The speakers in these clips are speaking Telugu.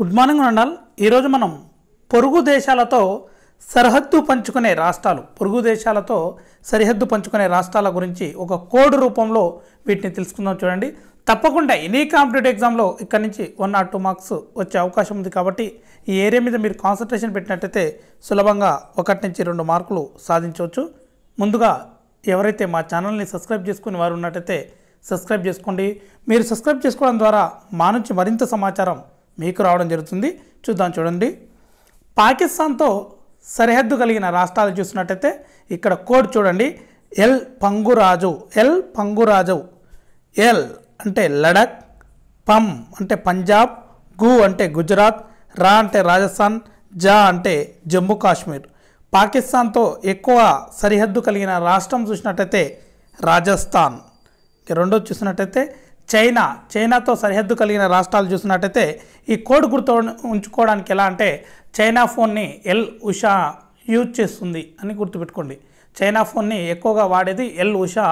గుడ్ మార్నింగ్ రండాల్ ఈరోజు మనం పొరుగు దేశాలతో సరిహద్దు పంచుకునే రాష్ట్రాలు పొరుగు దేశాలతో సరిహద్దు పంచుకునే రాష్ట్రాల గురించి ఒక కోడ్ రూపంలో వీటిని తెలుసుకుందాం చూడండి తప్పకుండా ఎనీ కాంపిటేటివ్ ఎగ్జామ్లో ఇక్కడ నుంచి వన్ ఆర్ టూ మార్క్స్ వచ్చే అవకాశం ఉంది కాబట్టి ఈ ఏరియా మీద మీరు కాన్సన్ట్రేషన్ పెట్టినట్టయితే సులభంగా ఒకటి నుంచి రెండు మార్కులు సాధించవచ్చు ముందుగా ఎవరైతే మా ఛానల్ని సబ్స్క్రైబ్ చేసుకుని వారు ఉన్నట్టయితే సబ్స్క్రైబ్ చేసుకోండి మీరు సబ్స్క్రైబ్ చేసుకోవడం ద్వారా మా నుంచి మరింత సమాచారం మీకు రావడం జరుగుతుంది చూద్దాం చూడండి పాకిస్తాన్తో సరిహద్దు కలిగిన రాష్ట్రాలు చూసినట్టయితే ఇక్కడ కోడ్ చూడండి L Panguraju L Panguraju L అంటే లడక్ పం అంటే పంజాబ్ గు అంటే గుజరాత్ రా అంటే రాజస్థాన్ జా అంటే జమ్మూ కాశ్మీర్ పాకిస్తాన్తో ఎక్కువ సరిహద్దు కలిగిన రాష్ట్రం చూసినట్టయితే రాజస్థాన్ రెండోది చూసినట్టయితే చైనా చైనాతో సరిహద్దు కలిగిన రాష్ట్రాలు చూసినట్టయితే ఈ కోడ్ గుర్తు ఉంచుకోవడానికి ఎలా అంటే చైనా ఫోన్ని ఎల్ ఉషా యూజ్ చేస్తుంది అని గుర్తుపెట్టుకోండి చైనా ఫోన్ని ఎక్కువగా వాడేది ఎల్ ఉషా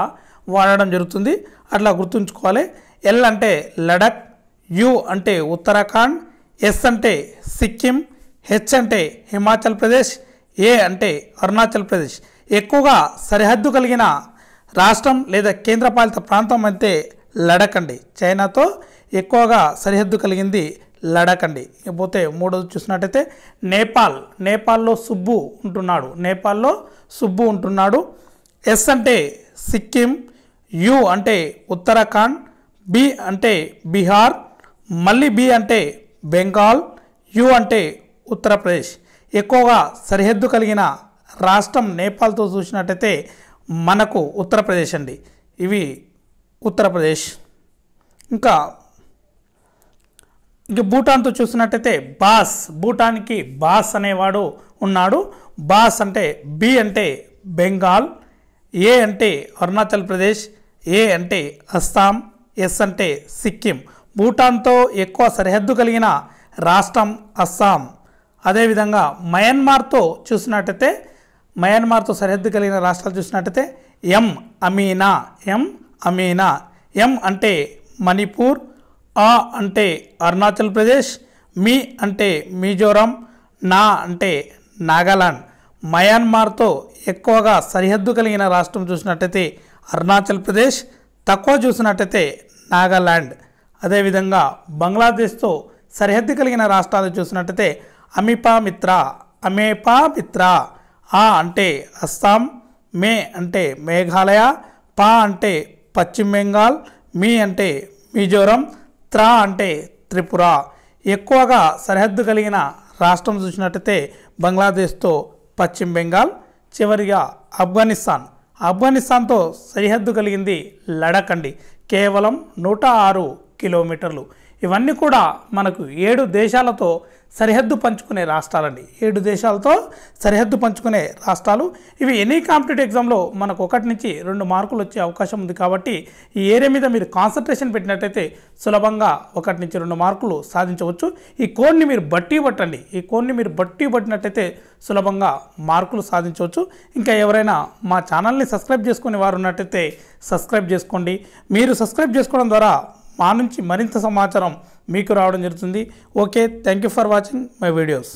వాడడం జరుగుతుంది అట్లా గుర్తుంచుకోవాలి ఎల్ అంటే లడక్ యు అంటే ఉత్తరాఖండ్ ఎస్ అంటే సిక్కిం హెచ్ అంటే హిమాచల్ ప్రదేశ్ ఏ అంటే అరుణాచల్ ప్రదేశ్ ఎక్కువగా సరిహద్దు కలిగిన రాష్ట్రం లేదా కేంద్రపాలిత ప్రాంతం అయితే లడకండి అండి చైనాతో ఎక్కువగా సరిహద్దు కలిగింది లడకండి అండి ఇకపోతే మూడోది చూసినట్టయితే నేపాల్ నేపాల్లో సుబ్బు ఉంటున్నాడు నేపాల్లో సుబ్బు ఉంటున్నాడు ఎస్ అంటే సిక్కిం యు అంటే ఉత్తరాఖండ్ బి అంటే బీహార్ మళ్ళీ బి అంటే బెంగాల్ యు అంటే ఉత్తరప్రదేశ్ ఎక్కువగా సరిహద్దు కలిగిన రాష్ట్రం నేపాల్తో చూసినట్టయితే మనకు ఉత్తరప్రదేశ్ అండి ఇవి ఉత్తరప్రదేశ్ ఇంకా ఇక భూటాన్తో చూసినట్టయితే బాస్ భూటాన్కి బాస్ అనేవాడు ఉన్నాడు బాస్ అంటే బి అంటే బెంగాల్ ఏ అంటే అరుణాచల్ ప్రదేశ్ ఏ అంటే అస్సాం ఎస్ అంటే సిక్కిం భూటాన్తో ఎక్కువ సరిహద్దు కలిగిన రాష్ట్రం అస్సాం అదేవిధంగా మయన్మార్తో చూసినట్టయితే మయన్మార్తో సరిహద్దు కలిగిన రాష్ట్రాలు చూసినట్టయితే ఎం అమీనా ఎం అమీనా ఎం అంటే మణిపూర్ ఆ అంటే అరుణాచల్ ప్రదేశ్ మీ అంటే మిజోరం నా అంటే నాగాలాండ్ మయన్మార్తో ఎక్కువగా సరిహద్దు కలిగిన రాష్ట్రం చూసినట్టయితే అరుణాచల్ ప్రదేశ్ తక్కువ చూసినట్టయితే నాగాలాండ్ అదేవిధంగా బంగ్లాదేశ్తో సరిహద్దు కలిగిన రాష్ట్రాలు చూసినట్టయితే అమిపా మిత్ర అమిపామిత్ర మిత్ర ఆ అంటే అస్సాం మే అంటే మేఘాలయ పా అంటే పశ్చిమ బెంగాల్ మీ అంటే మిజోరం త్రా అంటే త్రిపుర ఎక్కువగా సరిహద్దు కలిగిన రాష్ట్రం చూసినట్టయితే బంగ్లాదేశ్తో పశ్చిమ బెంగాల్ చివరిగా ఆఫ్ఘనిస్తాన్ ఆఫ్ఘనిస్తాన్తో సరిహద్దు కలిగింది లడఖ్ అండి కేవలం నూట ఆరు కిలోమీటర్లు ఇవన్నీ కూడా మనకు ఏడు దేశాలతో సరిహద్దు పంచుకునే రాష్ట్రాలండి ఏడు దేశాలతో సరిహద్దు పంచుకునే రాష్ట్రాలు ఇవి ఎనీ కాంపిటేటివ్ ఎగ్జామ్లో మనకు ఒకటి నుంచి రెండు మార్కులు వచ్చే అవకాశం ఉంది కాబట్టి ఈ ఏరియా మీద మీరు కాన్సన్ట్రేషన్ పెట్టినట్టయితే సులభంగా ఒకటి నుంచి రెండు మార్కులు సాధించవచ్చు ఈ కోడ్ని మీరు బట్టి పట్టండి ఈ కోడ్ని మీరు బట్టి పట్టినట్టయితే సులభంగా మార్కులు సాధించవచ్చు ఇంకా ఎవరైనా మా ఛానల్ని సబ్స్క్రైబ్ చేసుకునే వారు ఉన్నట్టయితే సబ్స్క్రైబ్ చేసుకోండి మీరు సబ్స్క్రైబ్ చేసుకోవడం ద్వారా మా నుంచి మరింత సమాచారం మీకు రావడం జరుగుతుంది okay thank you for watching my videos